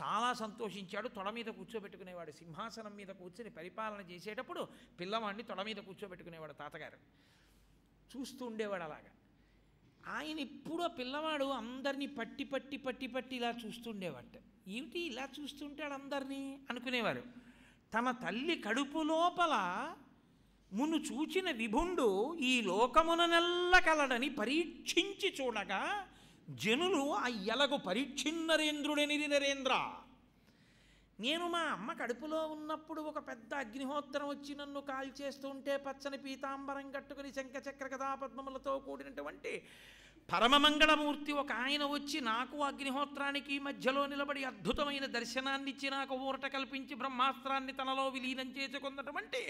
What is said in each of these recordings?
చాలా సంతోషించాడు తొడ మీద కూర్చోబెట్టుకునేవాడు సింహాసనం మీద కూర్చొని పరిపాలన చేసేటప్పుడు పిల్లవాడిని తొడ మీద కూర్చోబెట్టుకునేవాడు తాతగారు చూస్తూ ఉండేవాడు అలాగా ఆయన ఇప్పుడు పిల్లవాడు అందరినీ పట్టి పట్టి పట్టి పట్టి ఇలా చూస్తుండేవాట ఏమిటి ఇలా చూస్తుంటాడు అందరినీ అనుకునేవారు తన తల్లి కడుపు లోపల మును చూచిన విభుండు ఈ నెల్ల కలడని పరీక్షించి చూడగా జనులు ఆ ఎలకు పరిచ్ఛిన్నరేంద్రుడని నరేంద్ర నేను మా అమ్మ కడుపులో ఉన్నప్పుడు ఒక పెద్ద అగ్నిహోత్రం వచ్చి నన్ను ఉంటే పచ్చని పీతాంబరం కట్టుకుని శంఖచక్ర కథాపద్మములతో కూడినటువంటి పరమమంగళమూర్తి ఒక ఆయన వచ్చి నాకు అగ్నిహోత్రానికి మధ్యలో నిలబడి అద్భుతమైన దర్శనాన్నిచ్చి నాకు ఊరట కల్పించి బ్రహ్మాస్త్రాన్ని తనలో విలీనం చేసుకున్నటువంటి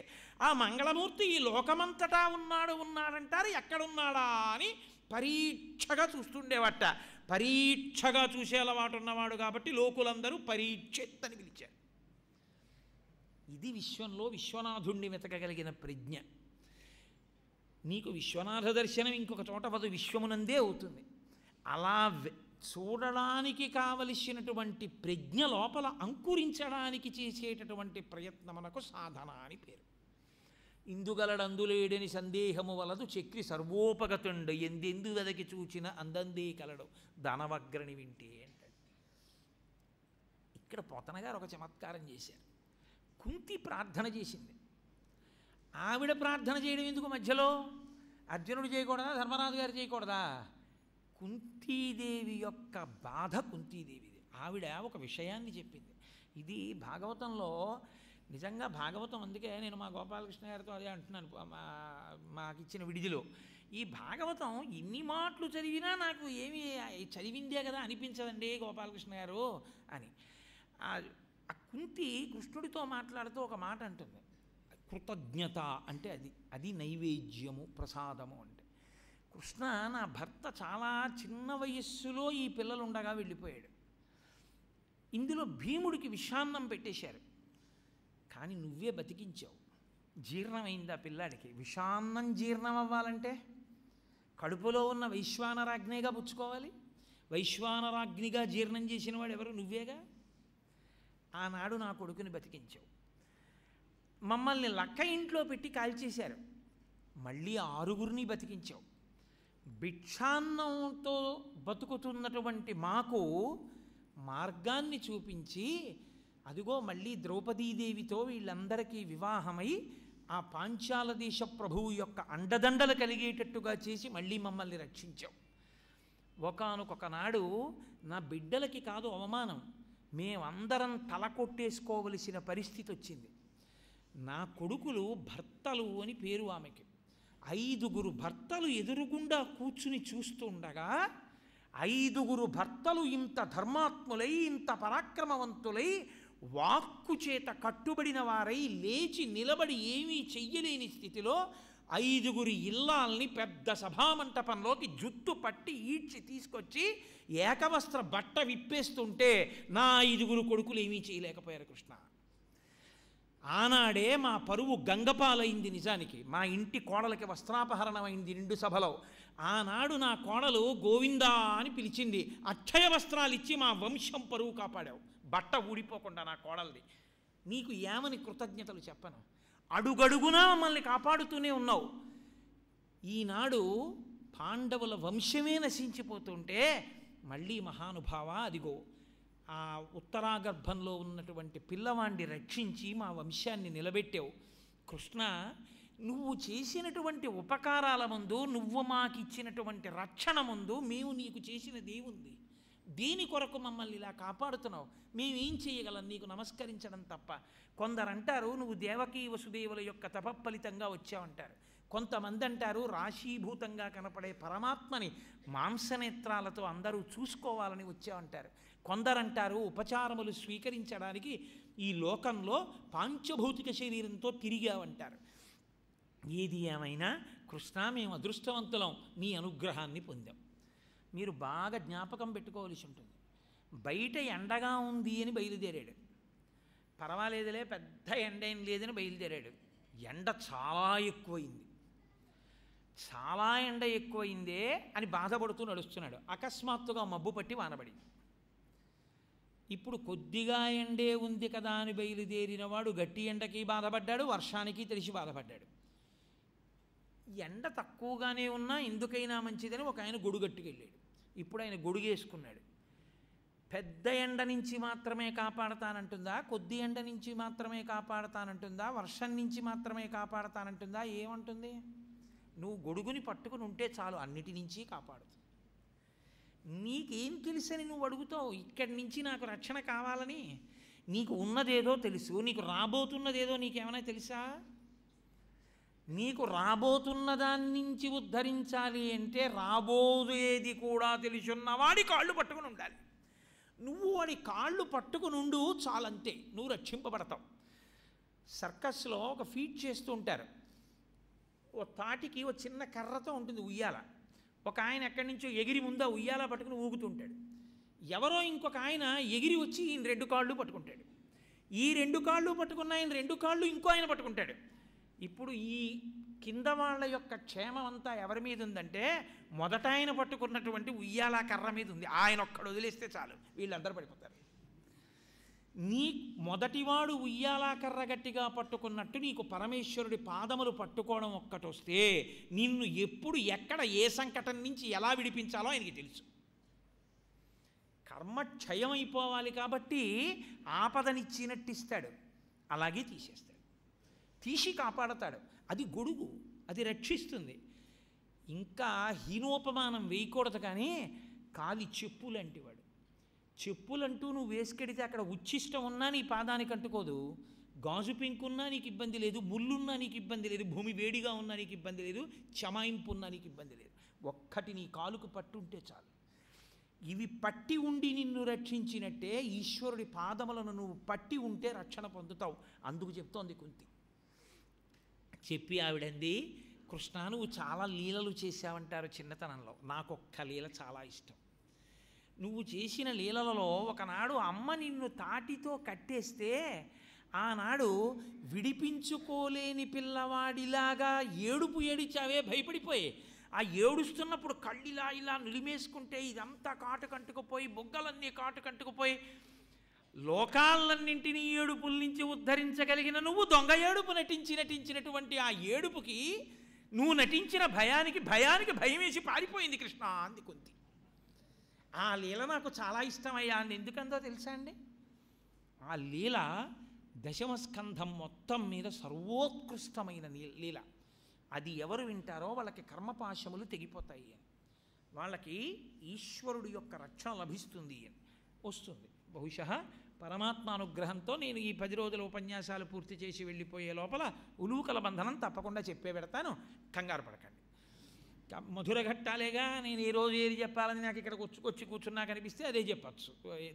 ఆ మంగళమూర్తి ఈ లోకమంతటా ఉన్నాడు ఉన్నాడంటారు ఎక్కడున్నాడా అని పరీక్షగా చూస్తుండేవట పరీక్షగా చూసే అలవాటు ఉన్నవాడు కాబట్టి లోకులందరూ పరీక్షత్ అని పిలిచారు ఇది విశ్వంలో విశ్వనాథుణ్ణి వెతకగలిగిన ప్రజ్ఞ నీకు విశ్వనాథ దర్శనం ఇంకొక చోట పదు విశ్వమునందే అవుతుంది అలా చూడడానికి కావలసినటువంటి ప్రజ్ఞ లోపల అంకురించడానికి చేసేటటువంటి ప్రయత్నమునకు సాధన అని పేరు ఇందుగలడందులేడని సందేహము వలదు చక్రి సర్వోపగతుండు ఎందెందు వెదకి చూచిన అందందే కలడు ధనవగ్రని వింటే అంటాడు ఇక్కడ పోతనగారు ఒక చమత్కారం చేశారు కుంతి ప్రార్థన చేసింది ఆవిడ ప్రార్థన చేయడం ఎందుకు మధ్యలో అర్జునుడు చేయకూడదా ధర్మరాజు గారు చేయకూడదా కుంతీదేవి యొక్క బాధ కుంతీదేవిది ఆవిడ ఒక విషయాన్ని చెప్పింది ఇది భాగవతంలో నిజంగా భాగవతం అందుకే నేను మా గోపాలకృష్ణ గారితో అదే అంటున్నాను మా ఇచ్చిన విడిదిలో ఈ భాగవతం ఇన్ని మాటలు చదివినా నాకు ఏమి చదివిందే కదా అనిపించదండి గోపాలకృష్ణ గారు అని ఆ కుంతి కృష్ణుడితో మాట్లాడుతూ ఒక మాట అంటుంది కృతజ్ఞత అంటే అది అది నైవేద్యము ప్రసాదము అంటే కృష్ణ నా భర్త చాలా చిన్న వయస్సులో ఈ పిల్లలు ఉండగా వెళ్ళిపోయాడు ఇందులో భీముడికి విషాన్నం పెట్టేశారు కానీ నువ్వే బతికించావు జీర్ణమైందా పిల్లాడికి విషాన్నం జీర్ణం అవ్వాలంటే కడుపులో ఉన్న వైశ్వానరాజ్ఞిగా పుచ్చుకోవాలి వైశ్వానరాజ్నిగా జీర్ణం చేసిన వాడు ఎవరు నువ్వేగా ఆనాడు నా కొడుకుని బతికించావు మమ్మల్ని లక్క ఇంట్లో పెట్టి కాల్చేశారు మళ్ళీ ఆరుగురిని బతికించావు భిక్షాన్నంతో బతుకుతున్నటువంటి మాకు మార్గాన్ని చూపించి అదిగో మళ్ళీ ద్రౌపదీదేవితో వీళ్ళందరికీ వివాహమై ఆ పాంచాల దేశ ప్రభువు యొక్క అండదండలు కలిగేటట్టుగా చేసి మళ్ళీ మమ్మల్ని రక్షించాం ఒకనొకొకనాడు నా బిడ్డలకి కాదు అవమానం మేమందరం తల కొట్టేసుకోవలసిన పరిస్థితి వచ్చింది నా కొడుకులు భర్తలు అని పేరు ఆమెకి ఐదుగురు భర్తలు ఎదురుగుండా కూర్చుని చూస్తుండగా ఐదుగురు భర్తలు ఇంత ధర్మాత్ములై ఇంత పరాక్రమవంతులై వాక్కు చేత కట్టుబడిన వారై లేచి నిలబడి ఏమీ చెయ్యలేని స్థితిలో ఐదుగురి ఇల్లాల్ని పెద్ద సభామంటపంలోకి జుత్తు పట్టి ఈడ్చి తీసుకొచ్చి ఏకవస్త్ర బట్ట విప్పేస్తుంటే నా ఐదుగురు కొడుకులు ఏమీ చేయలేకపోయారు కృష్ణ ఆనాడే మా పరువు గంగపాలైంది నిజానికి మా ఇంటి కోడలకి వస్త్రాపహరణమైంది నిండు సభలో ఆనాడు నా కోడలు గోవిందా అని పిలిచింది అక్షయ వస్త్రాలు ఇచ్చి మా వంశం పరువు కాపాడావు బట్ట ఊడిపోకుండా నా కోడల్ది నీకు ఏమని కృతజ్ఞతలు చెప్పను అడుగడుగునా మమ్మల్ని కాపాడుతూనే ఉన్నావు ఈనాడు పాండవుల వంశమే నశించిపోతుంటే మళ్ళీ మహానుభావ అదిగో ఆ ఉత్తరాగర్భంలో ఉన్నటువంటి పిల్లవాణ్ణి రక్షించి మా వంశాన్ని నిలబెట్టావు కృష్ణ నువ్వు చేసినటువంటి ఉపకారాల ముందు నువ్వు మాకిచ్చినటువంటి రక్షణ ముందు మేము నీకు చేసిన దేవుంది దీని కొరకు మమ్మల్ని ఇలా కాపాడుతున్నావు మేమేం చేయగలం నీకు నమస్కరించడం తప్ప కొందరు అంటారు నువ్వు దేవకీ వసుదేవుల యొక్క తప ఫలితంగా వచ్చావంటారు కొంతమంది అంటారు రాశీభూతంగా కనపడే పరమాత్మని మాంసనేత్రాలతో అందరూ చూసుకోవాలని వచ్చావంటారు కొందరంటారు ఉపచారములు స్వీకరించడానికి ఈ లోకంలో పాంచభౌతిక శరీరంతో తిరిగావంటారు ఏది ఏమైనా కృష్ణ మేము అదృష్టవంతులం నీ అనుగ్రహాన్ని పొందాం మీరు బాగా జ్ఞాపకం పెట్టుకోవలసి ఉంటుంది బయట ఎండగా ఉంది అని బయలుదేరాడు పర్వాలేదులే పెద్ద ఎండ ఏం లేదని బయలుదేరాడు ఎండ చాలా ఎక్కువైంది చాలా ఎండ ఎక్కువైందే అని బాధపడుతూ నడుస్తున్నాడు అకస్మాత్తుగా మబ్బు పట్టి వానబడింది ఇప్పుడు కొద్దిగా ఎండే ఉంది కదా అని బయలుదేరినవాడు గట్టి ఎండకి బాధపడ్డాడు వర్షానికి తెలిసి బాధపడ్డాడు ఎండ తక్కువగానే ఉన్నా ఎందుకైనా మంచిదని ఒక ఆయన గొడుగట్టుకెళ్ళాడు ఇప్పుడు ఆయన గొడుగేసుకున్నాడు పెద్ద ఎండ నుంచి మాత్రమే కాపాడతానంటుందా కొద్ది ఎండ నుంచి మాత్రమే కాపాడతానంటుందా వర్షం నుంచి మాత్రమే కాపాడతానంటుందా ఏమంటుంది నువ్వు గొడుగుని పట్టుకుని ఉంటే చాలు అన్నిటి నుంచి కాపాడు నీకేం తెలుసని నువ్వు అడుగుతావు ఇక్కడి నుంచి నాకు రక్షణ కావాలని నీకు ఉన్నదేదో తెలుసు నీకు రాబోతున్నదేదో నీకేమైనా తెలుసా నీకు రాబోతున్న దాని నుంచి ఉద్ధరించాలి అంటే రాబోదేది కూడా తెలుసున్నవాడి కాళ్ళు పట్టుకుని ఉండాలి నువ్వు వాడి కాళ్ళు పట్టుకుని ఉండు చాలంతే నువ్వు రక్షింపబడతావు సర్కస్లో ఒక ఫీట్ చేస్తూ ఉంటారు ఓ తాటికి ఓ చిన్న కర్రతో ఉంటుంది ఉయ్యాల ఒక ఆయన ఎక్కడి నుంచో ఎగిరి ముందా ఉయ్యాల పట్టుకుని ఊగుతుంటాడు ఎవరో ఇంకొక ఆయన ఎగిరి వచ్చి ఈయన రెండు కాళ్ళు పట్టుకుంటాడు ఈ రెండు కాళ్ళు పట్టుకున్న ఆయన రెండు కాళ్ళు ఇంకో ఆయన పట్టుకుంటాడు ఇప్పుడు ఈ కింద వాళ్ళ యొక్క క్షేమం అంతా ఎవరి మీద ఉందంటే మొదట ఆయన పట్టుకున్నటువంటి ఉయ్యాల కర్ర మీద ఉంది ఆయన ఒక్కడు వదిలేస్తే చాలు వీళ్ళందరూ పడిపోతారు నీ మొదటివాడు ఉయ్యాల కర్ర గట్టిగా పట్టుకున్నట్టు నీకు పరమేశ్వరుడి పాదములు పట్టుకోవడం ఒక్కటి వస్తే నిన్ను ఎప్పుడు ఎక్కడ ఏ సంకటం నుంచి ఎలా విడిపించాలో ఆయనకి తెలుసు కర్మ క్షయం అయిపోవాలి కాబట్టి ఆపదనిచ్చినట్టు ఇస్తాడు అలాగే తీసేస్తాడు తీసి కాపాడతాడు అది గొడుగు అది రక్షిస్తుంది ఇంకా హీనోపమానం వేయకూడదు కానీ కాలి చెప్పులంటివాడు వాడు చెప్పులంటూ నువ్వు వేసుకెడితే అక్కడ ఉచ్ఛిష్టం ఉన్నా నీ పాదానికి అంటుకోదు గాజు పింకున్నా నీకు ఇబ్బంది లేదు ముళ్ళున్నా నీకు ఇబ్బంది లేదు భూమి వేడిగా ఉన్నా నీకు ఇబ్బంది లేదు చమాయింపు ఉన్నా నీకు ఇబ్బంది లేదు ఒక్కటి నీ కాలుకు పట్టుంటే చాలు ఇవి పట్టి ఉండి నిన్ను రక్షించినట్టే ఈశ్వరుడి పాదములను నువ్వు పట్టి ఉంటే రక్షణ పొందుతావు అందుకు చెప్తోంది కుంతి చెప్పి ఆవిడంది కృష్ణ నువ్వు చాలా లీలలు చేశావంటారు చిన్నతనంలో నాకు ఒక్క లీల చాలా ఇష్టం నువ్వు చేసిన లీలలలో ఒకనాడు అమ్మ నిన్ను తాటితో కట్టేస్తే ఆనాడు విడిపించుకోలేని పిల్లవాడిలాగా ఏడుపు ఏడిచావే భయపడిపోయి ఆ ఏడుస్తున్నప్పుడు కళ్ళిలా ఇలా నిలిమేసుకుంటే ఇదంతా కాటు కంటుకుపోయి బొగ్గలన్నీ కాటు కంటుకుపోయి లోకాలన్నింటినీ ఏడుపుల నుంచి ఉద్ధరించగలిగిన నువ్వు దొంగ ఏడుపు నటించి నటించినటువంటి ఆ ఏడుపుకి నువ్వు నటించిన భయానికి భయానికి భయం వేసి పారిపోయింది కృష్ణ అంది కుంతి ఆ లీల నాకు చాలా ఇష్టమయ్యా అంది ఎందుకందో తెలుసా అండి ఆ లీల దశమస్కంధం మొత్తం మీద సర్వోత్కృష్టమైన లీల అది ఎవరు వింటారో వాళ్ళకి కర్మపాశములు తెగిపోతాయి అని వాళ్ళకి ఈశ్వరుడు యొక్క రక్షణ లభిస్తుంది అని వస్తుంది బహుశా పరమాత్మ అనుగ్రహంతో నేను ఈ పది రోజుల ఉపన్యాసాలు పూర్తి చేసి వెళ్ళిపోయే లోపల ఉలూకల బంధనం తప్పకుండా చెప్పే పెడతాను కంగారు పడకండి మధుర ఘట్టాలేగా నేను ఈ రోజు ఏది చెప్పాలని నాకు ఇక్కడ వచ్చి కూర్చున్నా కనిపిస్తే అదే చెప్పచ్చు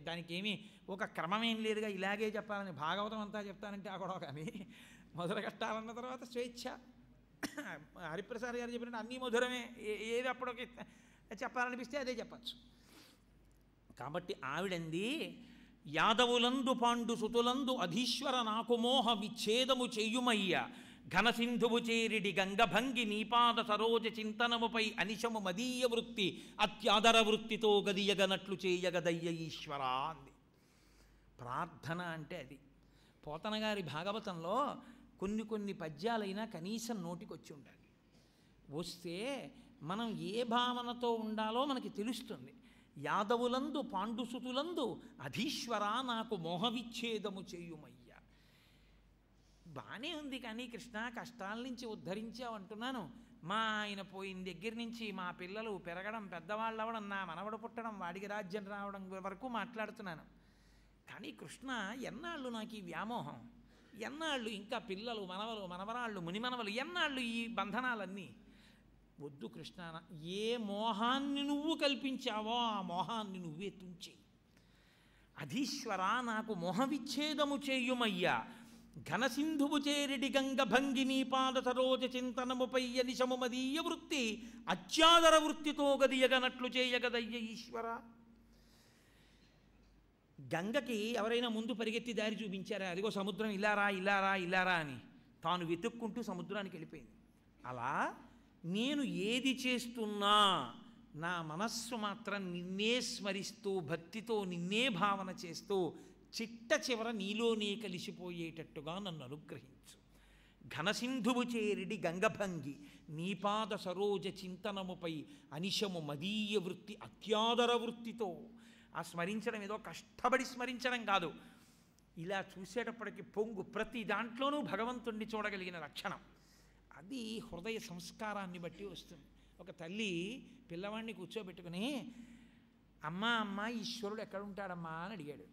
దానికి ఏమీ ఒక క్రమమేం లేదుగా ఇలాగే చెప్పాలని భాగవతం అంతా చెప్తానంటే ఆ కానీ మధుర ఘట్టాలన్న తర్వాత స్వేచ్ఛ హరిప్రసాద్ గారు చెప్పినట్టు అన్నీ మధురమే ఏది అప్పుడు చెప్పాలనిపిస్తే అదే చెప్పచ్చు కాబట్టి ఆవిడంది యాదవులందు పాండు సుతులందు అధీశ్వర నాకుమోహ విచ్ఛేదము చేయుమయ్య ఘనసింధువు చేరిడి గంగభంగి నీపాద సరోజ చింతనముపై అనిశము మదీయ వృత్తి అత్యాదర వృత్తితో గదియగనట్లు చేయగదయ్య ఈశ్వర అంది ప్రార్థన అంటే అది పోతనగారి భాగవతంలో కొన్ని కొన్ని పద్యాలైనా కనీసం నోటికొచ్చి ఉండాలి వస్తే మనం ఏ భావనతో ఉండాలో మనకి తెలుస్తుంది యాదవులందు పాండుసుతులందు అధీశ్వర నాకు మోహవిచ్ఛేదము చేయుమయ్య బాగానే ఉంది కానీ కృష్ణ కష్టాల నుంచి ఉద్ధరించావు అంటున్నాను మా ఆయన పోయిన దగ్గర నుంచి మా పిల్లలు పెరగడం పెద్దవాళ్ళు అవ్వడం నా మనవడు పుట్టడం వాడికి రాజ్యం రావడం వరకు మాట్లాడుతున్నాను కానీ కృష్ణ ఎన్నాళ్ళు నాకు ఈ వ్యామోహం ఎన్నాళ్ళు ఇంకా పిల్లలు మనవలు మనవరాళ్ళు మునిమనవలు ఎన్నాళ్ళు ఈ బంధనాలన్నీ వద్దు కృష్ణాన ఏ మోహాన్ని నువ్వు కల్పించావో ఆ మోహాన్ని నువ్వే తుంచే అధీశ్వరా నాకు మోహవిచ్ఛేదము చేయుమయ్యా ఘనసింధువు చేరిడి గంగభంగిని పాద సరోజ చింతనముపై నిశముమదీయ వృత్తి అత్యాదర వృత్తితో గదియగనట్లు చేయగదయ్య ఈశ్వర గంగకి ఎవరైనా ముందు పరిగెత్తి దారి చూపించారా అదిగో సముద్రం ఇలారా ఇలారా ఇలారా అని తాను వెతుక్కుంటూ సముద్రానికి వెళ్ళిపోయింది అలా నేను ఏది చేస్తున్నా నా మనస్సు మాత్రం నిన్నే స్మరిస్తూ భక్తితో నిన్నే భావన చేస్తూ చిట్ట చివర నీలోనే కలిసిపోయేటట్టుగా నన్ను అనుగ్రహించు ఘనసింధువు చేరిడి గంగభంగి నీపాద సరోజ చింతనముపై అనిశము మదీయ వృత్తి అత్యాదర వృత్తితో ఆ స్మరించడం ఏదో కష్టపడి స్మరించడం కాదు ఇలా చూసేటప్పటికి పొంగు ప్రతి దాంట్లోనూ భగవంతుణ్ణి చూడగలిగిన లక్షణం అది హృదయ సంస్కారాన్ని బట్టి వస్తుంది ఒక తల్లి పిల్లవాడిని కూర్చోబెట్టుకుని అమ్మ అమ్మ ఈశ్వరుడు ఎక్కడుంటాడమ్మా అని అడిగాడు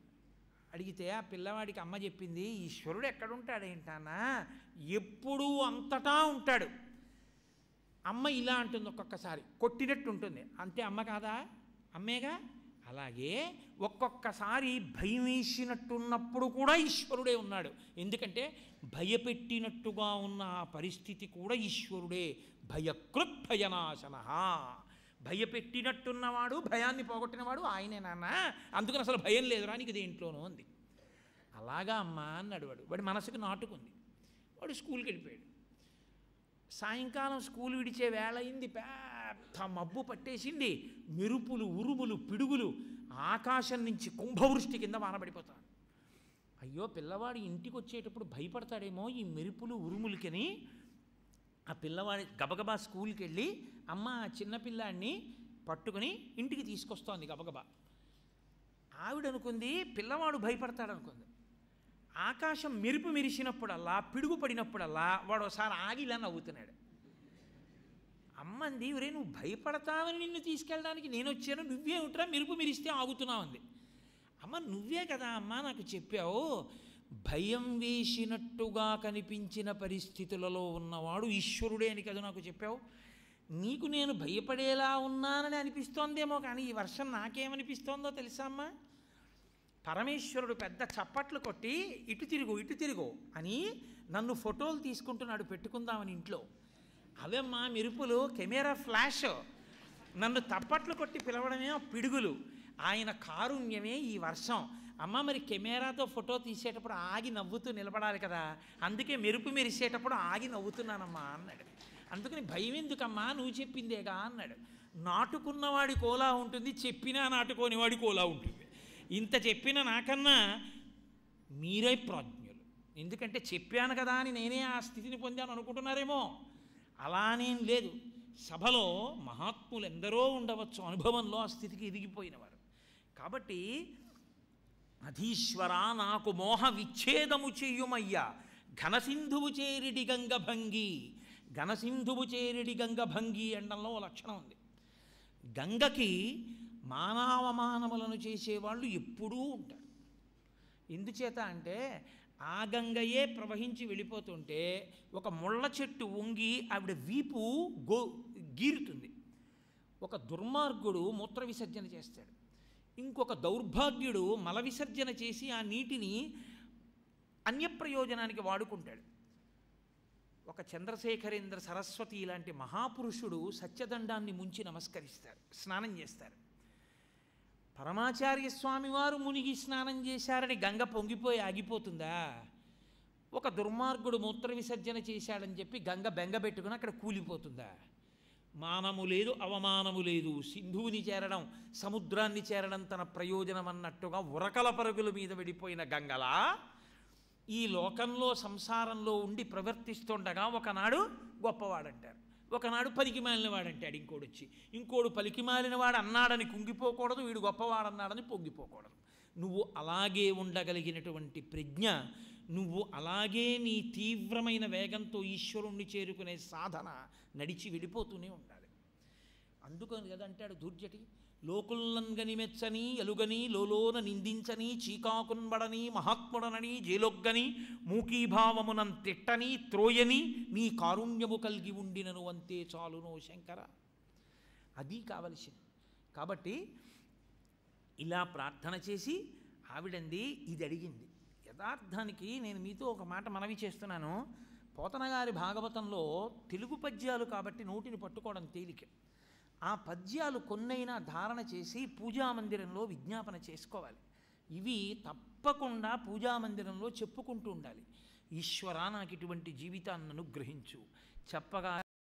అడిగితే ఆ పిల్లవాడికి అమ్మ చెప్పింది ఈశ్వరుడు ఎక్కడుంటాడు ఏంటన్నా ఎప్పుడూ అంతటా ఉంటాడు అమ్మ ఇలా అంటుంది ఒక్కొక్కసారి కొట్టినట్టు ఉంటుంది అంతే అమ్మ కాదా అమ్మేగా అలాగే ఒక్కొక్కసారి భయం వేసినట్టున్నప్పుడు కూడా ఈశ్వరుడే ఉన్నాడు ఎందుకంటే భయపెట్టినట్టుగా ఉన్న ఆ పరిస్థితి కూడా ఈశ్వరుడే భయకృత్ భయనాశన భయపెట్టినట్టున్నవాడు భయాన్ని పోగొట్టినవాడు ఆయనే నాన్న అందుకని అసలు భయం లేదురా నీకు దేంట్లోనూ అంది అలాగా అమ్మా అన్నాడు వాడు వాడి మనసుకు నాటుకుంది వాడు స్కూల్కి వెళ్ళిపోయాడు సాయంకాలం స్కూల్ విడిచే వేళ అయింది పే పెద్ద మబ్బు పట్టేసింది మెరుపులు ఉరుములు పిడుగులు ఆకాశం నుంచి కుంభవృష్టి కింద వానబడిపోతాడు అయ్యో పిల్లవాడు ఇంటికి వచ్చేటప్పుడు భయపడతాడేమో ఈ మెరుపులు ఉరుములకిని ఆ పిల్లవాడి గబగబా స్కూల్కి వెళ్ళి అమ్మ చిన్నపిల్లాడిని పట్టుకుని ఇంటికి తీసుకొస్తోంది గబగబా ఆవిడనుకుంది పిల్లవాడు భయపడతాడు అనుకుంది ఆకాశం మెరుపు మెరిసినప్పుడల్లా పిడుగు పడినప్పుడల్లా వాడు ఒకసారి ఆగిలా నవ్వుతున్నాడు అమ్మంది ఇవరే నువ్వు భయపడతావని నిన్ను తీసుకెళ్ళడానికి నేను వచ్చాను నువ్వే ఉంటరా మెరుపు మిరిస్తే ఆగుతున్నావు అంది అమ్మ నువ్వే కదా అమ్మ నాకు చెప్పావు భయం వేసినట్టుగా కనిపించిన పరిస్థితులలో ఉన్నవాడు ఈశ్వరుడే అని కదా నాకు చెప్పావు నీకు నేను భయపడేలా ఉన్నానని అనిపిస్తోందేమో కానీ ఈ వర్షం నాకేమనిపిస్తోందో తెలుసా అమ్మా పరమేశ్వరుడు పెద్ద చప్పట్లు కొట్టి ఇటు తిరుగు ఇటు తిరుగు అని నన్ను ఫోటోలు తీసుకుంటున్నాడు పెట్టుకుందామని ఇంట్లో అవమ్మా మెరుపులు కెమెరా ఫ్లాష్ నన్ను తప్పట్లు కొట్టి పిలవడమే పిడుగులు ఆయన కారుణ్యమే ఈ వర్షం అమ్మ మరి కెమెరాతో ఫోటో తీసేటప్పుడు ఆగి నవ్వుతూ నిలబడాలి కదా అందుకే మెరుపు మెరిసేటప్పుడు ఆగి నవ్వుతున్నానమ్మా అన్నాడు అందుకని భయం ఎందుకమ్మా నువ్వు చెప్పిందేగా అన్నాడు నాటుకున్నవాడి కోలా ఉంటుంది చెప్పినా నాటుకోనివాడి కోలా ఉంటుంది ఇంత చెప్పిన నాకన్నా మీరే ప్రజ్ఞులు ఎందుకంటే చెప్పాను కదా అని నేనే ఆ స్థితిని పొందాను అనుకుంటున్నారేమో అలానేం లేదు సభలో మహాత్ములు ఎందరో ఉండవచ్చు అనుభవంలో ఆ స్థితికి ఎదిగిపోయినవారు కాబట్టి అధీశ్వరా నాకు మోహ విచ్ఛేదము చెయ్యుమయ్యా ఘనసింధువు చేరిడి గంగభంగి ఘనసింధువు చేరిడి గంగభంగి అండంలో లక్షణం ఉంది గంగకి మానవమానములను చేసేవాళ్ళు ఎప్పుడూ ఉంటారు ఎందుచేత అంటే ఆ గంగయే ప్రవహించి వెళ్ళిపోతుంటే ఒక ముళ్ళ చెట్టు వంగి ఆవిడ వీపు గో గీరుతుంది ఒక దుర్మార్గుడు మూత్ర విసర్జన చేస్తాడు ఇంకొక దౌర్భాగ్యుడు మల విసర్జన చేసి ఆ నీటిని అన్యప్రయోజనానికి వాడుకుంటాడు ఒక చంద్రశేఖరేంద్ర సరస్వతి ఇలాంటి మహాపురుషుడు సత్యదండాన్ని ముంచి నమస్కరిస్తారు స్నానం చేస్తారు పరమాచార్య స్వామివారు మునిగి స్నానం చేశారని గంగ పొంగిపోయి ఆగిపోతుందా ఒక దుర్మార్గుడు మూత్ర విసర్జన చేశాడని చెప్పి గంగ బెంగబెట్టుకుని అక్కడ కూలిపోతుందా మానము లేదు అవమానము లేదు సింధువుని చేరడం సముద్రాన్ని చేరడం తన ప్రయోజనం అన్నట్టుగా ఉరకల పరుగుల మీద విడిపోయిన గంగలా ఈ లోకంలో సంసారంలో ఉండి ప్రవర్తిస్తుండగా ఒకనాడు గొప్పవాడంటారు ఒకనాడు పలికి మాలినవాడంటాడు ఇంకోడు వచ్చి ఇంకోడు పలికి మాలినవాడు అన్నాడని కుంగిపోకూడదు వీడు గొప్పవాడు అన్నాడని పొంగిపోకూడదు నువ్వు అలాగే ఉండగలిగినటువంటి ప్రజ్ఞ నువ్వు అలాగే నీ తీవ్రమైన వేగంతో ఈశ్వరుణ్ణి చేరుకునే సాధన నడిచి వెళ్ళిపోతూనే ఉండాలి అందుకని కదా దుర్జటి లోకుల్లంగని మెచ్చని ఎలుగని లోలోన నిందించని చీకాకున్బడని మహాత్ముడనని జేలొగ్గని మూకీభావమునం తిట్టని త్రోయని నీ కారుణ్యము కలిగి ఉండినను అంతే చాలునో శంకర అది కావలసింది కాబట్టి ఇలా ప్రార్థన చేసి ఆవిడంది ఇది అడిగింది యథార్థానికి నేను మీతో ఒక మాట మనవి చేస్తున్నాను పోతనగారి భాగవతంలో తెలుగు పద్యాలు కాబట్టి నోటిని పట్టుకోవడం తేలిక ఆ పద్యాలు కొన్నైనా ధారణ చేసి పూజామందిరంలో విజ్ఞాపన చేసుకోవాలి ఇవి తప్పకుండా పూజామందిరంలో చెప్పుకుంటూ ఉండాలి ఈశ్వరా నాకు ఇటువంటి జీవితాన్ని అనుగ్రహించు చెప్పగా